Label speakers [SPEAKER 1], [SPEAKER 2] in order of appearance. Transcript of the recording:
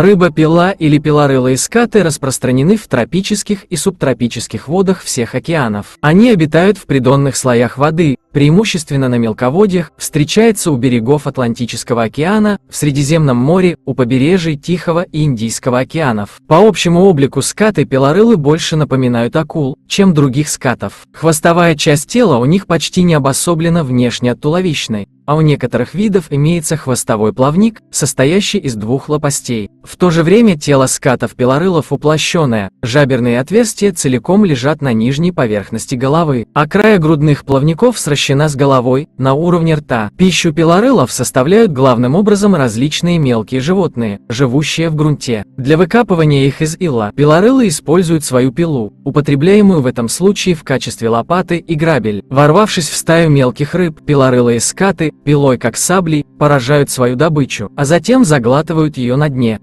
[SPEAKER 1] Рыба-пила или пилорыла искаты распространены в тропических и субтропических водах всех океанов. Они обитают в придонных слоях воды, преимущественно на мелководьях, встречается у берегов Атлантического океана, в Средиземном море, у побережий Тихого и Индийского океанов. По общему облику скаты пилорылы больше напоминают акул, чем других скатов. Хвостовая часть тела у них почти не обособлена внешне от туловищной, а у некоторых видов имеется хвостовой плавник, состоящий из двух лопастей. В то же время тело скатов-пилорылов уплощенное, жаберные отверстия целиком лежат на нижней поверхности головы, а края грудных плавников сращена с головой, на уровне рта. Пищу пилорылов составляют главным образом различные мелкие животные, живущие в грунте. Для выкапывания их из ила пилорылы используют свою пилу, употребляемую в этом случае в качестве лопаты и грабель. Ворвавшись в стаю мелких рыб, пилорылые скаты пилой как саблей, поражают свою добычу, а затем заглатывают ее на дне.